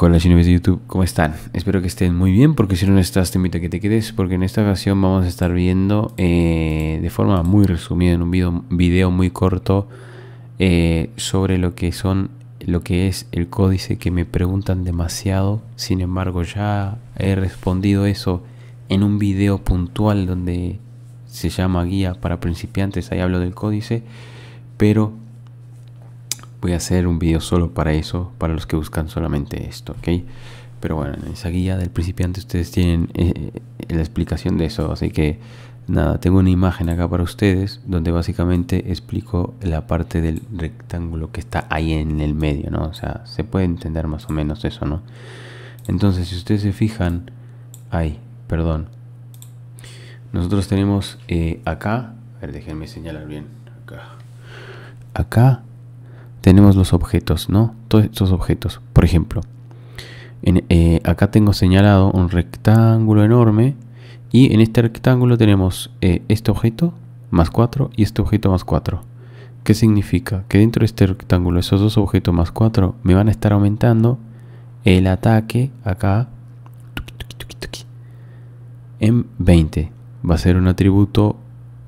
Hola chinos de YouTube, ¿cómo están? Espero que estén muy bien, porque si no estás te invito a que te quedes, porque en esta ocasión vamos a estar viendo eh, de forma muy resumida, en un video, muy corto, eh, sobre lo que son, lo que es el códice que me preguntan demasiado, sin embargo ya he respondido eso en un video puntual donde se llama guía para principiantes, ahí hablo del códice, pero voy a hacer un video solo para eso, para los que buscan solamente esto, ¿ok? Pero bueno, en esa guía del principiante ustedes tienen eh, eh, la explicación de eso, así que nada, tengo una imagen acá para ustedes donde básicamente explico la parte del rectángulo que está ahí en el medio, ¿no? O sea, se puede entender más o menos eso, ¿no? Entonces, si ustedes se fijan, ay, perdón, nosotros tenemos eh, acá, a ver, déjenme señalar bien, acá, acá tenemos los objetos, ¿no? Todos estos objetos. Por ejemplo, eh, acá tengo señalado un rectángulo enorme y en este rectángulo tenemos eh, este objeto más 4 y este objeto más 4. ¿Qué significa? Que dentro de este rectángulo esos dos objetos más 4 me van a estar aumentando el ataque acá en 20. Va a ser un atributo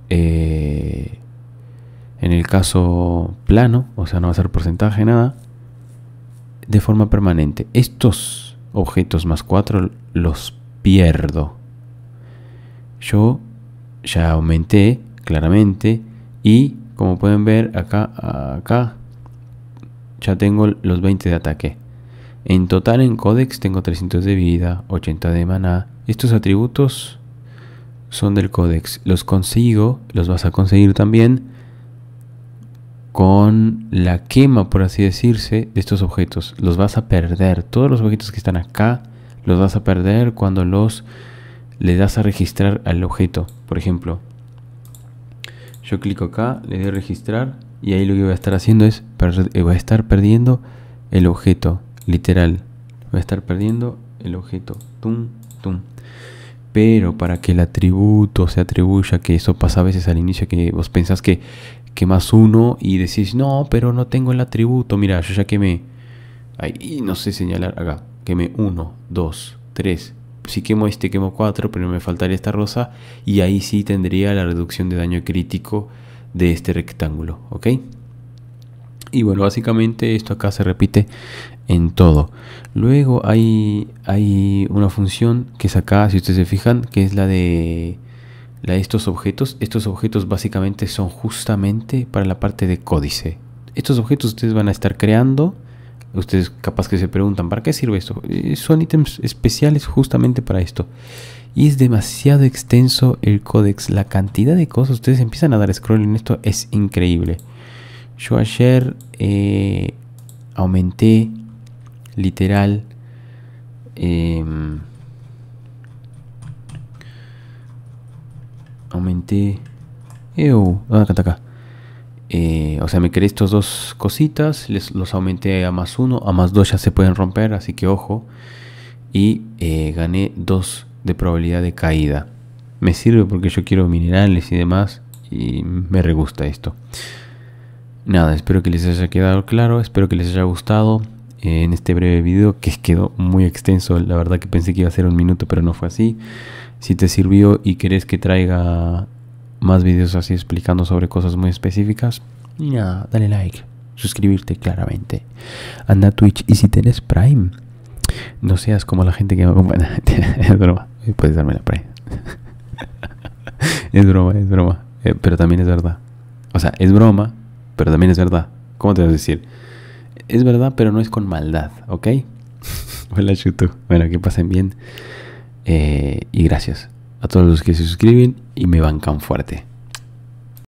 eh, en el caso plano, o sea, no va a ser porcentaje, nada, de forma permanente. Estos objetos más 4 los pierdo. Yo ya aumenté claramente y como pueden ver acá, acá ya tengo los 20 de ataque. En total en códex tengo 300 de vida, 80 de maná. Estos atributos son del códex, Los consigo, los vas a conseguir también con la quema, por así decirse, de estos objetos. Los vas a perder. Todos los objetos que están acá los vas a perder cuando los le das a registrar al objeto. Por ejemplo, yo clico acá, le doy a registrar y ahí lo que voy a estar haciendo es eh, voy a estar perdiendo el objeto, literal. Voy a estar perdiendo el objeto. Tum, tum. Pero para que el atributo se atribuya, que eso pasa a veces al inicio, que vos pensás que, que más uno y decís, no, pero no tengo el atributo. Mira, yo ya quemé. Ahí no sé señalar acá. Quemé uno, dos, tres, Si quemo este, quemo cuatro, pero me faltaría esta rosa. Y ahí sí tendría la reducción de daño crítico de este rectángulo. ¿Ok? Y bueno, básicamente esto acá se repite en todo. Luego hay, hay una función que es acá, si ustedes se fijan, que es la de, la estos objetos. Estos objetos básicamente son justamente para la parte de códice. Estos objetos ustedes van a estar creando. Ustedes capaz que se preguntan, ¿para qué sirve esto? Eh, son ítems especiales justamente para esto. Y es demasiado extenso el códex. La cantidad de cosas, ustedes empiezan a dar scroll en esto, es increíble. Yo ayer eh, aumenté literal em, aumenté eh, uh, ah, acá. Eh, o sea, me creé estos dos cositas, les, los aumenté a más uno, a más dos ya se pueden romper, así que ojo. Y gané dos de probabilidad de caída. Me sirve porque yo quiero minerales y demás y me regusta esto. Nada, espero que les haya quedado claro, espero que les haya gustado eh, en este breve video que quedó muy extenso, la verdad que pensé que iba a ser un minuto pero no fue así. Si te sirvió y querés que traiga más videos así explicando sobre cosas muy específicas, nada, dale like, suscribirte claramente. Anda a Twitch y si tenés Prime, no seas como la gente que me acompaña. es broma, eh, puedes darme la Prime. es broma, es broma, eh, pero también es verdad. O sea, es broma, pero también es verdad. ¿Cómo te vas a decir? Es verdad, pero no es con maldad, ¿ok? Hola, YouTube. Bueno, que pasen bien. Eh, y gracias a todos los que se suscriben y me bancan fuerte.